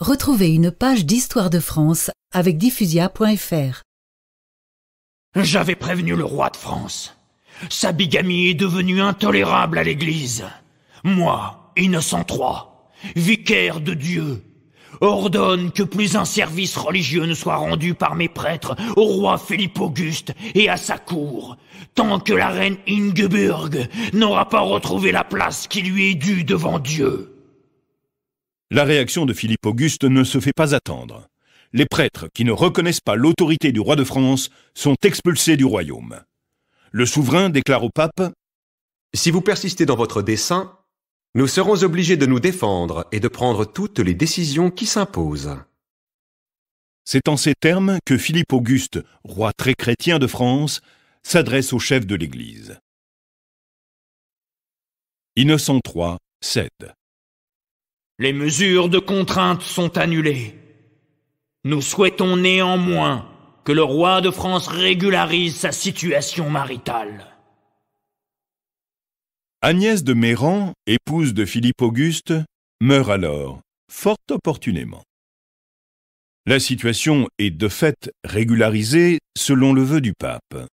Retrouvez une page d'histoire de France avec diffusia.fr. J'avais prévenu le roi de France. Sa bigamie est devenue intolérable à l'Église. Moi, Innocent III, vicaire de Dieu, ordonne que plus un service religieux ne soit rendu par mes prêtres au roi Philippe Auguste et à sa cour, tant que la reine Ingeburg n'aura pas retrouvé la place qui lui est due devant Dieu. La réaction de Philippe Auguste ne se fait pas attendre. Les prêtres qui ne reconnaissent pas l'autorité du roi de France sont expulsés du royaume. Le souverain déclare au pape Si vous persistez dans votre dessein, nous serons obligés de nous défendre et de prendre toutes les décisions qui s'imposent. C'est en ces termes que Philippe Auguste, roi très chrétien de France, s'adresse au chef de l'Église. Innocent III cède. Les mesures de contrainte sont annulées. Nous souhaitons néanmoins que le roi de France régularise sa situation maritale. Agnès de Méran, épouse de Philippe Auguste, meurt alors, fort opportunément. La situation est de fait régularisée selon le vœu du pape.